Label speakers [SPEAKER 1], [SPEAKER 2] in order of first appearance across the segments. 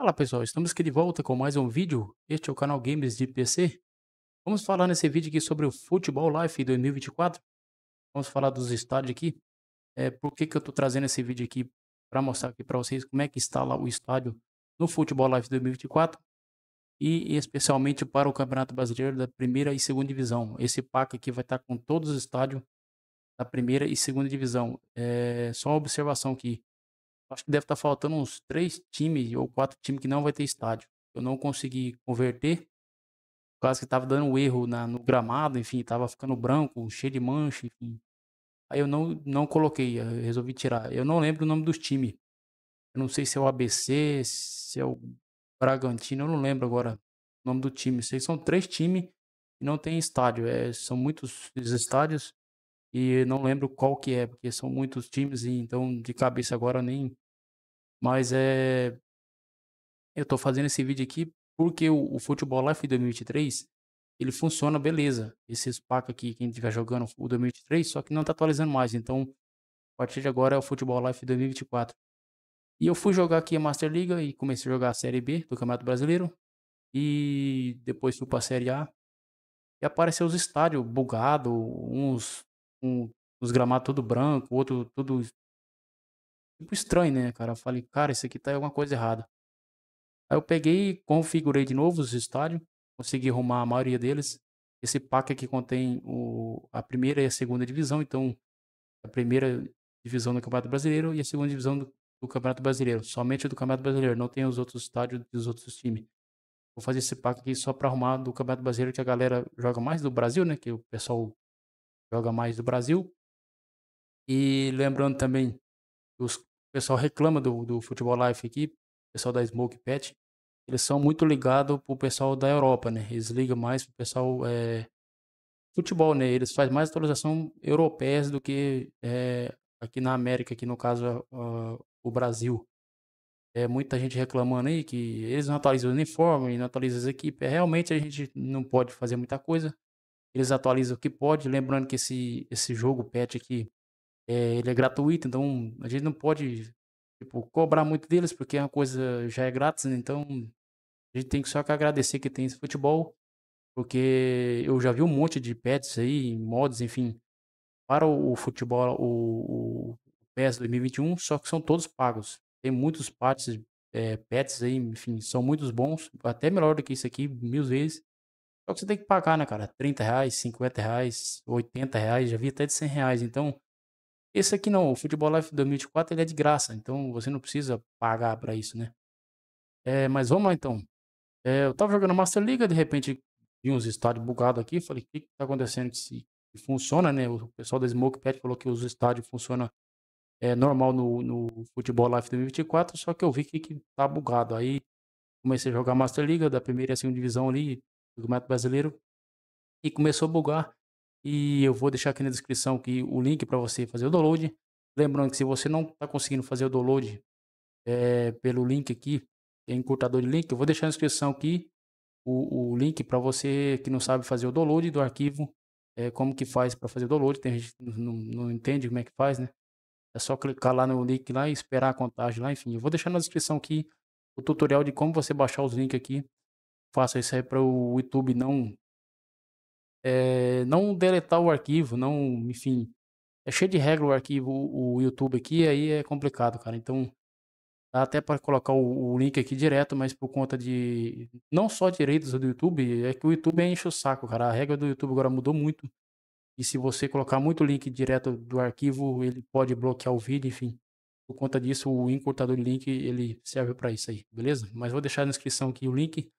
[SPEAKER 1] Fala pessoal, estamos aqui de volta com mais um vídeo. Este é o canal Games de PC. Vamos falar nesse vídeo aqui sobre o Futebol Life 2024. Vamos falar dos estádios aqui. É, por que, que eu estou trazendo esse vídeo aqui para mostrar aqui para vocês como é que está lá o estádio no Futebol Life 2024 e, especialmente para o Campeonato Brasileiro da primeira e segunda divisão. Esse pack aqui vai estar tá com todos os estádios da primeira e segunda divisão. É, só uma observação aqui. Acho que deve estar tá faltando uns três times ou quatro times que não vai ter estádio. Eu não consegui converter. Quase que estava dando um erro na, no gramado, enfim, estava ficando branco, cheio de mancha, enfim. Aí eu não, não coloquei, resolvi tirar. Eu não lembro o nome dos times. Eu não sei se é o ABC, se é o Bragantino, eu não lembro agora o nome do time. Sei que são três times e não tem estádio. É, são muitos estádios e não lembro qual que é, porque são muitos times e então de cabeça agora nem. Mas é. Eu tô fazendo esse vídeo aqui porque o, o Futebol Life 2023 ele funciona beleza. Esse SPAC aqui, quem estiver jogando o 2023, só que não tá atualizando mais. Então, a partir de agora é o Futebol Life 2024. E eu fui jogar aqui a Master Liga e comecei a jogar a Série B do Campeonato Brasileiro. E depois fui pra Série A. E apareceu os estádios bugados, uns com os gramados todo branco, o outro tudo tipo estranho, né, cara? Eu falei, cara, isso aqui tá alguma coisa errada. Aí eu peguei configurei de novo os estádios, consegui arrumar a maioria deles. Esse pack aqui contém o, a primeira e a segunda divisão, então a primeira divisão do Campeonato Brasileiro e a segunda divisão do, do Campeonato Brasileiro, somente do Campeonato Brasileiro, não tem os outros estádios dos outros times. Vou fazer esse pack aqui só para arrumar do Campeonato Brasileiro que a galera joga mais do Brasil, né, que o pessoal joga mais do Brasil. E lembrando também, os, o pessoal reclama do, do Futebol Life aqui, o pessoal da Smoke Pet, eles são muito ligados pro pessoal da Europa, né? Eles ligam mais pro pessoal é, futebol, né? Eles fazem mais atualização europeias do que é, aqui na América, aqui no caso uh, o Brasil. É muita gente reclamando aí que eles não atualizam o uniforme, não atualizam as equipes. É, realmente a gente não pode fazer muita coisa eles atualizam o que pode. Lembrando que esse, esse jogo patch aqui, é, ele é gratuito, então a gente não pode tipo, cobrar muito deles, porque é a coisa já é grátis, né? então a gente tem que só que agradecer que tem esse futebol, porque eu já vi um monte de pets aí, mods, enfim, para o, o futebol, o, o, PES 2021, só que são todos pagos. Tem muitos é, patches, é, pets aí, enfim, são muitos bons, até melhor do que isso aqui, mil vezes. Só então, que você tem que pagar, né, cara? 30 reais, 50 reais, 80 reais, já vi até de 100 reais. Então, esse aqui não, o Futebol Live 2004, ele é de graça, então você não precisa pagar para isso, né? É, mas vamos lá então. É, eu tava jogando Master League, de repente vi uns estádios bugados aqui, falei, o que, que tá acontecendo que, se, que funciona, né? O pessoal da Smokepad falou que os estádios funcionam é, normal no, no Futebol Live 2024, só que eu vi que, que tá bugado. Aí comecei a jogar Master League da primeira e segunda divisão ali, do Mato Brasileiro e começou a bugar. E eu vou deixar aqui na descrição aqui o link para você fazer o download. Lembrando que se você não está conseguindo fazer o download é, pelo link aqui, tem é um cortador de link, eu vou deixar na descrição aqui o, o link para você que não sabe fazer o download do arquivo, é, como que faz para fazer o download, tem gente que não, não entende como é que faz, né? É só clicar lá no link lá e esperar a contagem lá, enfim. Eu vou deixar na descrição aqui o tutorial de como você baixar os links aqui faça isso aí para o YouTube não é, não deletar o arquivo, não, enfim, é cheio de regra o arquivo, o YouTube aqui, aí é complicado, cara. Então, dá até para colocar o, o, link aqui direto, mas por conta de não só direitos do YouTube, é que o YouTube enche o saco, cara. A regra do YouTube agora mudou muito. E se você colocar muito link direto do arquivo, ele pode bloquear o vídeo, enfim. Por conta disso, o encurtador de link ele serve para isso aí, beleza? Mas vou deixar na descrição aqui o link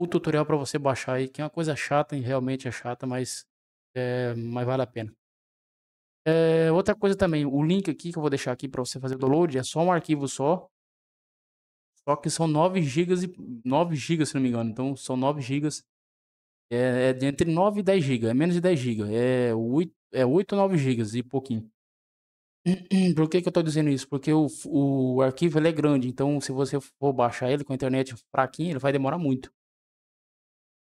[SPEAKER 1] o tutorial para você baixar aí, que é uma coisa chata, e realmente é chata, mas, é, mas vale a pena. É, outra coisa também, o link aqui que eu vou deixar aqui para você fazer o download é só um arquivo só. Só que são 9 GB, 9 GB, se não me engano. Então são 9 GB. É, é entre 9 e 10 GB, é menos de 10 GB. É 8, é 8 9 GB e pouquinho. Por que, que eu estou dizendo isso? Porque o, o arquivo é grande, então se você for baixar ele com a internet fraquinha, ele vai demorar muito.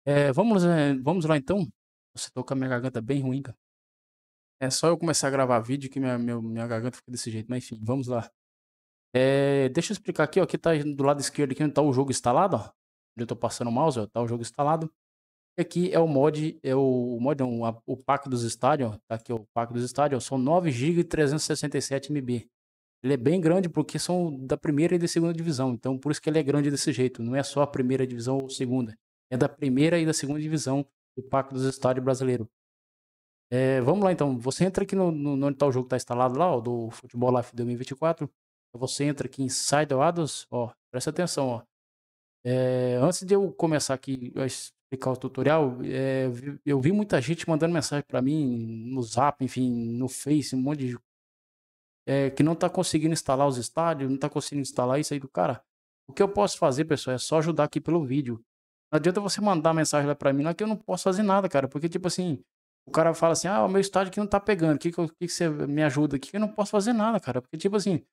[SPEAKER 1] É, vamos, é, vamos lá então. Você tô tá com a minha garganta bem ruim, cara. É só eu começar a gravar vídeo que minha, minha, minha garganta fica desse jeito. Mas enfim, vamos lá. É, deixa eu explicar aqui, ó. Aqui tá do lado esquerdo aqui onde tá o jogo instalado, ó. Onde eu tô passando o mouse, ó. Tá o jogo instalado. E aqui é o mod, é o, o mod, não, a, o pack dos estádios, Tá aqui o pack dos estádios, São 9 GB e 367 MB. Ele é bem grande porque são da primeira e da segunda divisão. Então, por isso que ele é grande desse jeito. Não é só a primeira divisão ou segunda é da primeira e da segunda divisão do Paco dos Estádios Brasileiro. É, vamos lá então, você entra aqui no, no onde está o jogo que está instalado lá, ó, do Futebol Life 2024. Você entra aqui em Sidewados, ó, presta atenção, ó. É, antes de eu começar aqui a explicar o tutorial, é, eu vi muita gente mandando mensagem para mim no Zap, enfim, no Face, um monte de é, que não está conseguindo instalar os estádios, não está conseguindo instalar isso aí do cara. O que eu posso fazer, pessoal, é só ajudar aqui pelo vídeo. Não adianta você mandar mensagem lá pra mim, lá é que eu não posso fazer nada, cara. Porque, tipo assim, o cara fala assim, ah, o meu estádio aqui não tá pegando, o que, que, que você me ajuda aqui? Eu não posso fazer nada, cara. Porque, tipo assim,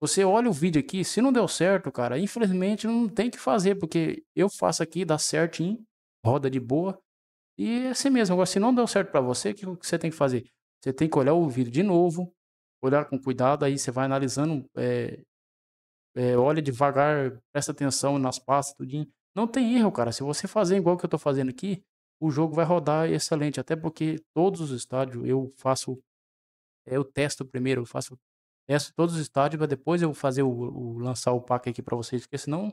[SPEAKER 1] você olha o vídeo aqui, se não deu certo, cara, infelizmente não tem que fazer, porque eu faço aqui, dá certinho, roda de boa. E é assim mesmo. Agora, se não deu certo para você, o que você tem que fazer? Você tem que olhar o vídeo de novo, olhar com cuidado, aí você vai analisando, é, é, olha devagar, presta atenção nas pastas, tudinho. Não tem erro, cara. Se você fazer igual que eu tô fazendo aqui, o jogo vai rodar excelente. Até porque todos os estádios eu faço. É, eu testo primeiro, eu faço. Testo todos os estádios para depois eu fazer o, o, lançar o pack aqui para vocês, porque senão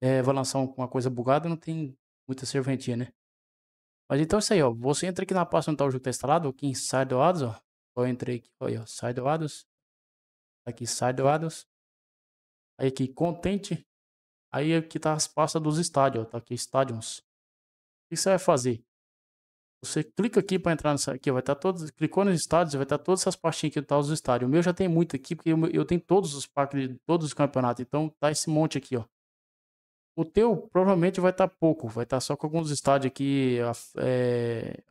[SPEAKER 1] é, vai lançar uma coisa bugada não tem muita serventia, né? Mas então é isso aí, ó. Você entra aqui na pasta onde tá o jogo tá instalado, aqui em Sidewados, ó. Eu entrei aqui, ó, aí, ó. Sidewados. Tá aqui Sidewados. Aí aqui contente Aí aqui é tá as pastas dos estádios, ó, tá aqui estádios. O que você vai fazer? Você clica aqui para entrar nessa aqui, vai estar tá todos, clicou nos estádios, vai estar tá todas essas pastinhas aqui tá os estádios. O meu já tem muito aqui porque eu, eu tenho todos os packs de todos os campeonatos, então tá esse monte aqui, ó. O teu provavelmente vai estar tá pouco, vai estar tá só com alguns estádios aqui, é,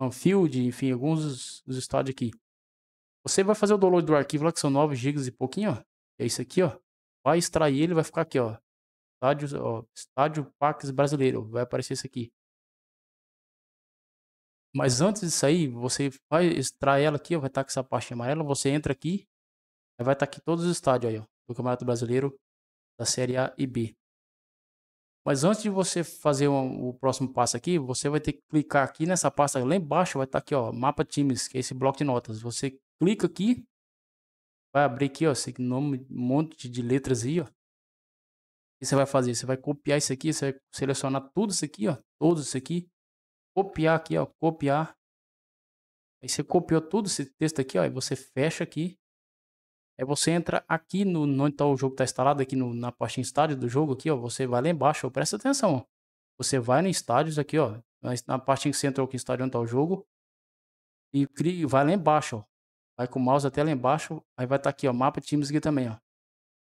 [SPEAKER 1] Anfield, enfim, alguns dos estádios aqui. Você vai fazer o download do arquivo lá que são 9 GB e pouquinho, ó. É isso aqui, ó. Vai extrair ele, vai ficar aqui, ó. Estádio, ó, Estádio Pax Brasileiro. Vai aparecer isso aqui. Mas antes disso aí, você vai extrair ela aqui, ó, vai estar com essa parte amarela. Você entra aqui, vai estar aqui todos os estádios aí, ó, do Campeonato Brasileiro, da Série A e B. Mas antes de você fazer um, o próximo passo aqui, você vai ter que clicar aqui nessa pasta lá embaixo, vai estar aqui, ó, mapa times, que é esse bloco de notas. Você clica aqui, vai abrir aqui, ó, esse nome, um monte de letras aí, ó que você vai fazer? Você vai copiar isso aqui, você vai selecionar tudo isso aqui, ó, todos isso aqui, copiar aqui, ó, copiar. Aí você copiou todo esse texto aqui, ó, e você fecha aqui. Aí você entra aqui no onde tá o jogo tá instalado aqui no, na parte estádio do jogo aqui, ó, você vai lá embaixo, ó, presta atenção. Ó. Você vai no estádios aqui, ó, na, na parte central aqui estádio onde tá o jogo e cria, vai lá embaixo, ó. Vai com o mouse até lá embaixo, aí vai estar tá aqui, ó, mapa de times aqui também, ó.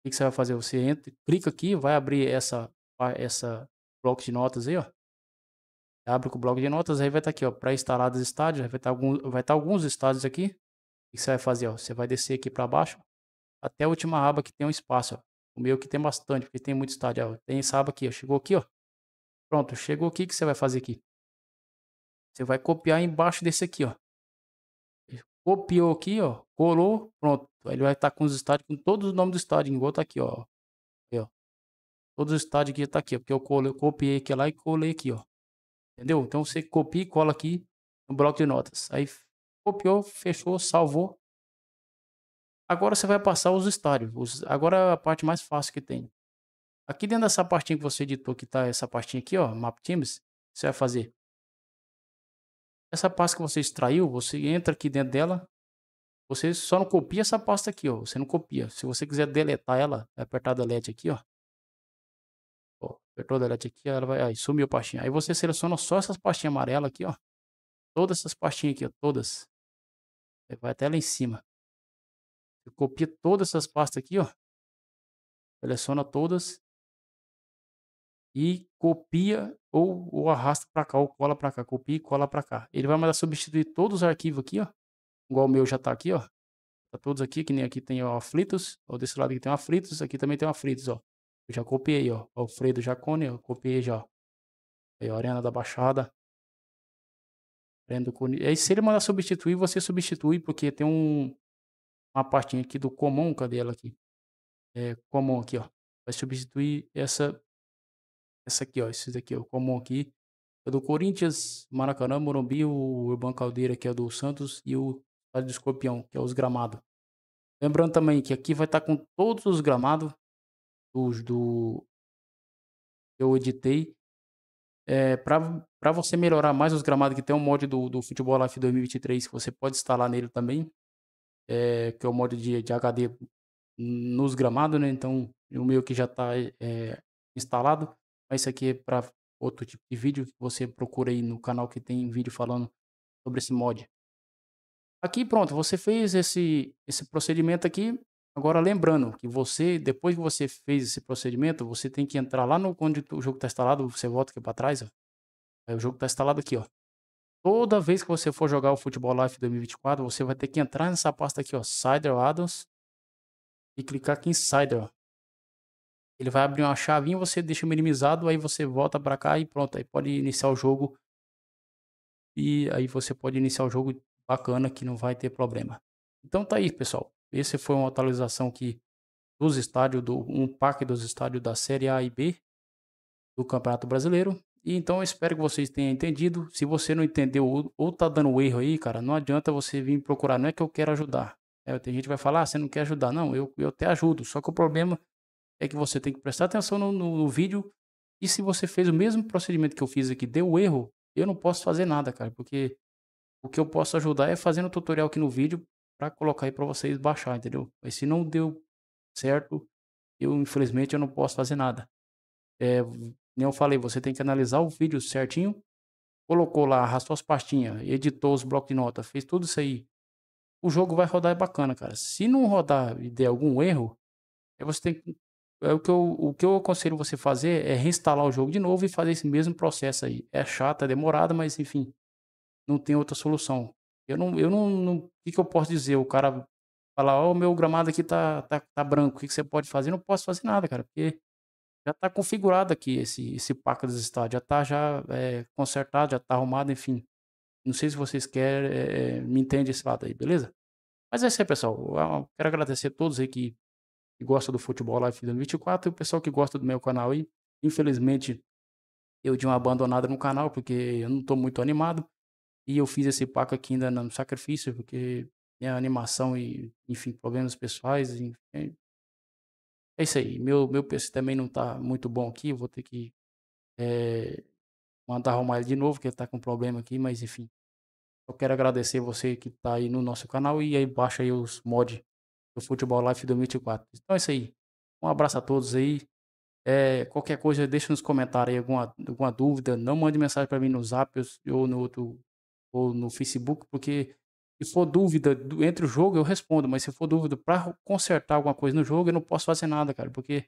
[SPEAKER 1] O que, você vai fazer? Você entra, clica aqui, vai abrir essa, essa bloco de notas aí, ó. Abre com o bloco de notas, aí vai estar tá aqui, ó, para instalar os estádios, vai estar tá vai tá alguns estádios aqui. O que você vai fazer, ó? Você vai descer aqui para baixo, até a última aba que tem um espaço, ó. O meu que tem bastante, porque tem muito estádio, ó. Tem essa aba aqui, ó. Chegou aqui, ó. Pronto, chegou aqui, o que você vai fazer aqui? Você vai copiar embaixo desse aqui, ó copiou aqui, ó, colou, pronto. ele vai estar tá com os estádios, com todos os nomes do estádio, igual tá aqui, ó. Aqui, ó. Todos os estádios aqui tá aqui, ó, porque eu, colo, eu copiei aqui lá e colei aqui, ó. Entendeu? Então você copia e cola aqui no bloco de notas. Aí copiou, fechou, salvou. Agora você vai passar os estádios. Os, agora a parte mais fácil que tem. Aqui dentro dessa partinha que você editou, que tá essa partinha aqui, ó, Map Teams, você vai fazer essa pasta que você extraiu, você entra aqui dentro dela, você só não copia essa pasta aqui, ó. Você não copia. Se você quiser deletar ela, é apertar delete aqui, ó. ó apertou delete aqui, ela vai... Aí, sumiu a pastinha. Aí você seleciona só essas pastinhas amarelas aqui, ó. Todas essas pastinhas aqui, ó. Todas. Aí vai até lá em cima. Você copia todas essas pastas aqui, ó. Seleciona todas e copia ou, ou arrasta para cá, ou cola para cá, copia e cola para cá. Ele vai mandar substituir todos os arquivos aqui, ó. Igual o meu já tá aqui, ó. Tá todos aqui, que nem aqui tem o Aflitos, ó, desse lado aqui tem o Aflitos, aqui também tem o Aflitos, ó. Eu já copiei, ó. Alfredo Jacone, ó. copiei já. Aí, ó, Arena da Baixada. Arena do Aí se ele mandar substituir, você substitui, porque tem um, uma partinha aqui do comum, cadê ela aqui? É, comum aqui, ó. Vai substituir essa essa aqui, ó, esses daqui, o comum aqui é do Corinthians, Maracanã, Morumbi, o Urban Caldeira, que é do Santos, e o Estádio do Escorpião, que é os gramados. Lembrando também que aqui vai estar tá com todos os gramados dos do que eu editei. É, Para você melhorar mais os gramados, que tem um mod do, do Futebol Life 2023 que você pode instalar nele também, é, que é o mod de, de HD nos gramados, né? Então, o meu que já está é, instalado mas isso aqui é para outro tipo de vídeo que você procura aí no canal que tem vídeo falando sobre esse mod. Aqui pronto, você fez esse, esse procedimento aqui. Agora lembrando que você, depois que você fez esse procedimento, você tem que entrar lá no onde o jogo está instalado, você volta aqui para trás, ó. Aí é, o jogo está instalado aqui, ó. Toda vez que você for jogar o Futebol Life 2024, você vai ter que entrar nessa pasta aqui, ó, Cider Addons, e clicar aqui em Cider, ó. Ele vai abrir uma chavinha, você deixa minimizado, aí você volta para cá e pronto, aí pode iniciar o jogo. E aí você pode iniciar o jogo bacana que não vai ter problema. Então tá aí, pessoal. Esse foi uma atualização que dos estádios do um parque dos estádios da Série A e B do Campeonato Brasileiro. E então eu espero que vocês tenham entendido. Se você não entendeu ou, ou tá dando erro aí, cara, não adianta você vir procurar. Não é que eu quero ajudar. É, tem gente que vai falar, ah, você não quer ajudar. Não, eu, eu até ajudo. Só que o problema é que você tem que prestar atenção no, no, no vídeo. E se você fez o mesmo procedimento que eu fiz aqui, deu erro, eu não posso fazer nada, cara, porque o que eu posso ajudar é fazendo o tutorial aqui no vídeo para colocar aí para vocês baixar, entendeu? Mas se não deu certo, eu infelizmente eu não posso fazer nada. É, nem eu falei, você tem que analisar o vídeo certinho, colocou lá, arrastou as pastinhas, editou os blocos de nota, fez tudo isso aí. O jogo vai rodar bacana, cara. Se não rodar e der algum erro, aí você tem que é o que eu, o que eu aconselho você fazer é reinstalar o jogo de novo e fazer esse mesmo processo aí. É chato, é demorado, mas enfim, não tem outra solução. Eu não, eu não, não o que, que eu posso dizer? O cara falar, ó, oh, o meu gramado aqui tá, tá, tá branco, o que, que você pode fazer? Eu não posso fazer nada, cara, porque já tá configurado aqui esse, esse paca dos estádios, já tá já é, consertado, já tá arrumado, enfim. Não sei se vocês querem, é, é me entendem esse lado aí, beleza? Mas é isso aí, pessoal. Eu quero agradecer a todos aí que que gosta do futebol Live 24 e o pessoal que gosta do meu canal aí. Infelizmente, eu dei uma abandonada no canal porque eu não estou muito animado. E eu fiz esse paco aqui ainda no sacrifício, porque minha é animação e, enfim, problemas pessoais. Enfim, é isso aí. Meu, meu PC também não está muito bom aqui. Eu vou ter que é, mandar arrumar ele de novo, porque ele está com problema aqui, mas enfim. Eu quero agradecer você que está aí no nosso canal e aí baixa aí os mods do Futebol Live 2024. Então é isso aí. Um abraço a todos aí. É, qualquer coisa, deixa nos comentários aí alguma, alguma dúvida. Não mande mensagem para mim no Zap ou no, outro, ou no Facebook, porque se for dúvida entre o jogo, eu respondo. Mas se for dúvida para consertar alguma coisa no jogo, eu não posso fazer nada, cara. Porque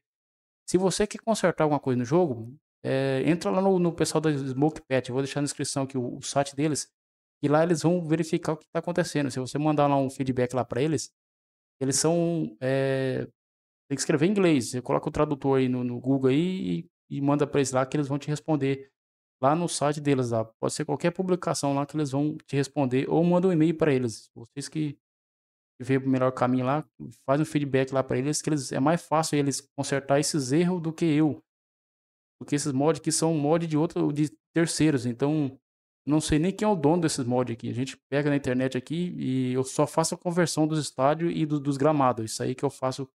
[SPEAKER 1] se você quer consertar alguma coisa no jogo, é, entra lá no, no, pessoal da Smoke Pet. Eu vou deixar na descrição aqui o, o site deles. E lá eles vão verificar o que está acontecendo. Se você mandar lá um feedback lá para eles, eles são. É, tem que escrever em inglês. Você coloca o tradutor aí no, no Google aí e, e manda para eles lá que eles vão te responder lá no site deles lá. Pode ser qualquer publicação lá que eles vão te responder ou manda um e-mail para eles. Vocês que, que vê o melhor caminho lá, faz um feedback lá para eles que eles é mais fácil eles consertar esses erros do que eu. Porque esses mods aqui são mods de outro de terceiros, então não sei nem quem é o dono desses mods aqui. A gente pega na internet aqui e eu só faço a conversão dos estádios e do, dos gramados. Isso aí que eu faço.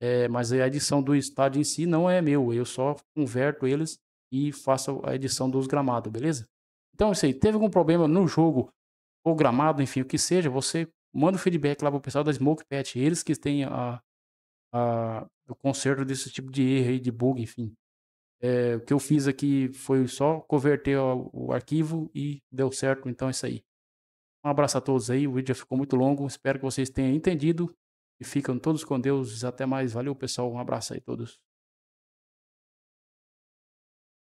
[SPEAKER 1] É, mas a edição do estádio em si não é meu. Eu só converto eles e faço a edição dos gramados, beleza? Então, isso aí. Teve algum problema no jogo ou gramado, enfim, o que seja, você manda o um feedback lá pro pessoal da Smoke Patch. Eles que têm a, a, o conserto desse tipo de erro aí, de bug, enfim. É, o que eu fiz aqui foi só converter o, o, arquivo e deu certo, então é isso aí. Um abraço a todos aí, o vídeo já ficou muito longo, espero que vocês tenham entendido e ficam todos com Deus, até mais, valeu pessoal, um abraço aí todos.